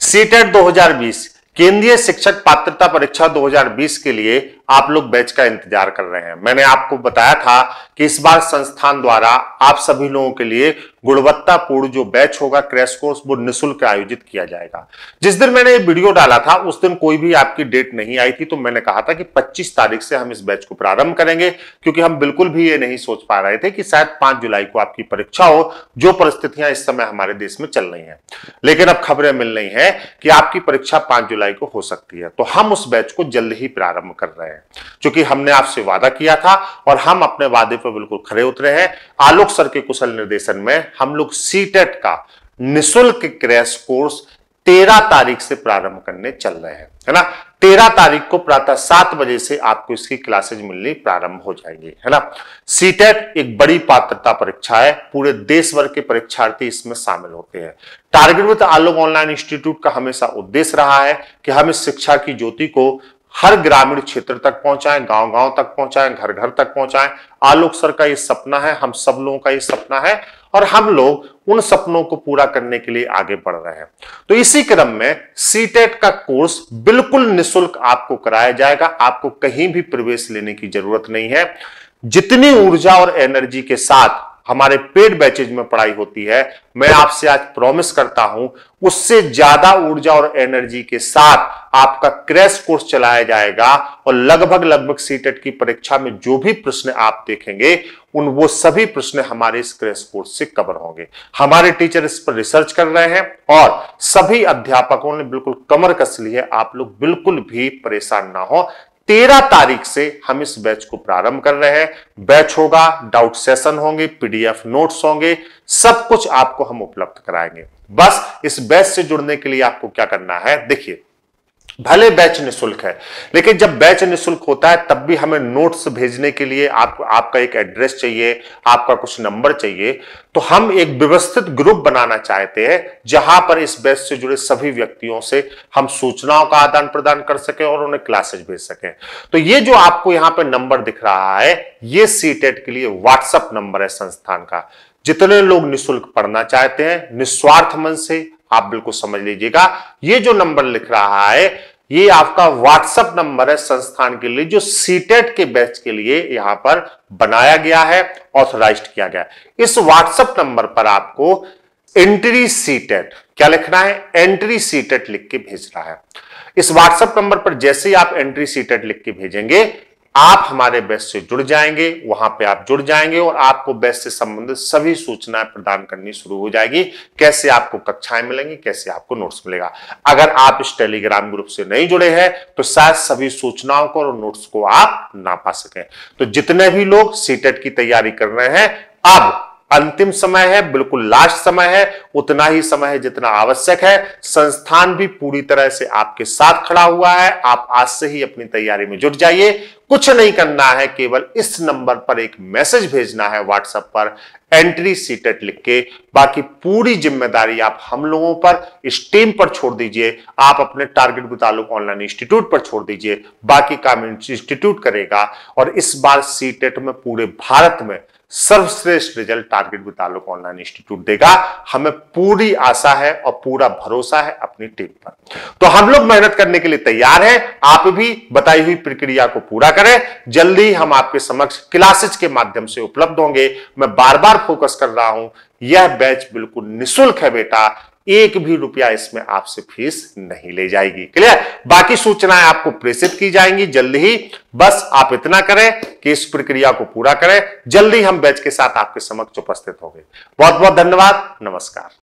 E CTET 2020 केंद्रीय शिक्षक पात्रता परीक्षा 2020 के लिए आप लोग बैच का इंतजार कर रहे हैं मैंने आपको बताया था कि इस बार संस्थान द्वारा आप सभी लोगों के लिए गुणवत्तापूर्ण जो बैच होगा क्रैश कोर्स वो निशुल्क आयोजित किया जाएगा जिस दिन मैंने ये वीडियो डाला था उस दिन कोई भी आपकी डेट नहीं आई थी तो मैंने कहा था कि 25 तारीख से हम इस बैच को प्रारंभ करेंगे क्योंकि हम बिल्कुल भी ये नहीं सोच पा रहे थे कि शायद पांच जुलाई को आपकी परीक्षा हो जो परिस्थितियां इस समय हमारे देश में चल रही है लेकिन अब खबरें मिल रही है कि आपकी परीक्षा पांच जुलाई को हो सकती है तो हम उस बैच को जल्द ही प्रारंभ कर रहे हैं हैं क्योंकि हमने आपसे वादा किया था और हम अपने वादे पर बिल्कुल खड़े उतरे हैं आलोक सर के कुशल निर्देशन में हम लोग सीटेट e का निशुल्क क्रैश कोर्स तेरह तारीख से प्रारंभ करने चल रहे हैं है ना तेरह तारीख को प्रातः सात बजे से आपको इसकी क्लासेज मिलनी प्रारंभ हो जाएंगी है ना सीटेट e एक बड़ी पात्रता परीक्षा है पूरे देश भर के परीक्षार्थी इसमें शामिल होते हैं target with Alok online institute का हमेशा उद्देश्य रहा है कि हम इस शिक्षा की ज्योति को हर ग्रामीण क्षेत्र तक पहुंचाएं गांव गांव तक पहुंचाएं घर घर तक पहुंचाएं आलोक सर का ये सपना है हम सब लोगों का ये सपना है और हम लोग उन सपनों को पूरा करने के लिए आगे बढ़ रहे हैं तो इसी क्रम में सीटेट e का कोर्स बिल्कुल निशुल्क आपको कराया जाएगा आपको कहीं भी प्रवेश लेने की जरूरत नहीं है जितनी ऊर्जा और एनर्जी के साथ हमारे पेड बैचेज में पढ़ाई होती है मैं आपसे आज प्रॉमिस करता हूं उससे ज्यादा ऊर्जा और एनर्जी के साथ आपका क्रैश कोर्स चलाया जाएगा और लगभग लगभग सीटेट e की परीक्षा में जो भी प्रश्न आप देखेंगे उन वो सभी प्रश्न हमारे इस क्रैश कोर्स से कवर होंगे हमारे टीचर इस पर रिसर्च कर रहे हैं और सभी अध्यापकों ने बिल्कुल कमर कस ली है आप लोग बिल्कुल भी परेशान ना हो तेरह तारीख से हम इस बैच को प्रारंभ कर रहे हैं बैच होगा डाउट सेशन होंगे पीडीएफ नोट्स होंगे सब कुछ आपको हम उपलब्ध कराएंगे बस इस बैच से जुड़ने के लिए आपको क्या करना है देखिए भले बैच निशुल्क है लेकिन जब बैच निशुल्क होता है तब भी हमें नोट्स भेजने के लिए आप आपका एक एड्रेस चाहिए आपका कुछ नंबर चाहिए तो हम एक व्यवस्थित ग्रुप बनाना चाहते हैं जहां पर इस बैच से जुड़े सभी व्यक्तियों से हम सूचनाओं का आदान प्रदान कर सके और उन्हें क्लासेज भेज सके तो ये जो आपको यहाँ पर नंबर दिख रहा है ये सी e के लिए व्हाट्सअप नंबर है संस्थान का जितने लोग निःशुल्क पढ़ना चाहते हैं निस्वार्थ मन से आप बिल्कुल समझ लीजिएगा ये जो नंबर लिख रहा है ये आपका व्हाट्सएप नंबर है संस्थान के लिए जो सीटेट के बैच के लिए यहां पर बनाया गया है ऑथराइज किया गया है इस व्हाट्सएप नंबर पर आपको एंट्री सीटेट e क्या लिखना है एंट्री सीटेट e लिख के भेजना है इस व्हाट्सएप नंबर पर जैसे ही आप एंट्री सीटेट e लिख के भेजेंगे आप हमारे बेस से जुड़ जाएंगे वहां पे आप जुड़ जाएंगे और आपको बेस्ट से संबंधित सभी सूचनाएं प्रदान करनी शुरू हो जाएगी कैसे आपको कक्षाएं मिलेंगी कैसे आपको नोट्स मिलेगा अगर आप इस टेलीग्राम ग्रुप से नहीं जुड़े हैं तो शायद सभी सूचनाओं को और नोट्स को आप ना पा सकें तो जितने भी लोग सीटेट e की तैयारी कर रहे हैं अब अंतिम समय है बिल्कुल लास्ट समय है उतना ही समय है जितना आवश्यक है संस्थान भी पूरी तरह से आपके साथ खड़ा हुआ है आप आज से ही अपनी तैयारी में जुट जाइए कुछ नहीं करना है केवल इस नंबर पर एक मैसेज भेजना है व्हाट्सएप पर एंट्री सीटेट लिख के बाकी पूरी जिम्मेदारी आप हम लोगों पर इस टीम पर छोड़ दीजिए आप अपने टारगेट मुताबिक ऑनलाइन इंस्टीट्यूट पर छोड़ दीजिए बाकी काम इंस्टीट्यूट करेगा और इस बार सीटेट में पूरे भारत में सर्वश्रेष्ठ result target with Alok online institute देगा हमें पूरी आशा है और पूरा भरोसा है अपनी टीम पर तो हम लोग मेहनत करने के लिए तैयार हैं आप भी बताई हुई प्रक्रिया को पूरा करें जल्दी हम आपके समक्ष क्लासेज के माध्यम से उपलब्ध होंगे मैं बार बार फोकस कर रहा हूं यह बैच बिल्कुल निःशुल्क है बेटा एक भी रुपया इसमें आपसे फीस नहीं ले जाएगी क्लियर बाकी सूचनाएं आपको प्रेषित की जाएंगी जल्दी ही बस आप इतना करें कि इस प्रक्रिया को पूरा करें जल्दी हम बैच के साथ आपके समक्ष उपस्थित होंगे बहुत बहुत धन्यवाद नमस्कार